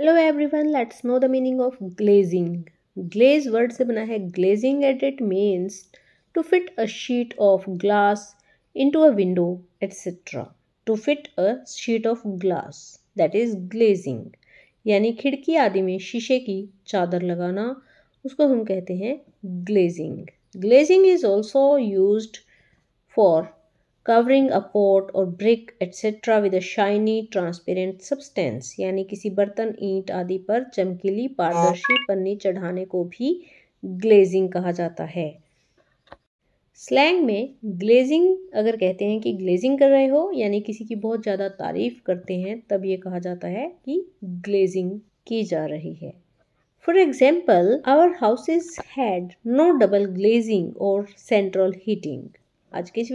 hello everyone let's know the meaning of glazing glaze word से बना है glazing at it means to fit a sheet of glass into a window etcetera to fit a sheet of glass that is glazing यानी खिड़की आदि में शीशे की चादर लगाना उसको हम कहते हैं glazing glazing is also use for covering a pot और brick etcetera with a shiny transparent substance यानी किसी बर्तन ईंट आदि पर चमकीली पारदर्शी पन्नी चढ़ाने को भी ग्लेजिंग कहा जाता है स्लैंग में ग्लेजिंग अगर कहते हैं कि ग्लेजिंग कर रहे हो यानी किसी की बहुत ज़्यादा तारीफ करते हैं तब ये कहा जाता है कि ग्लेजिंग की जा रही है for example our houses had no double glazing और सेंट्रल हीटिंग आज के इस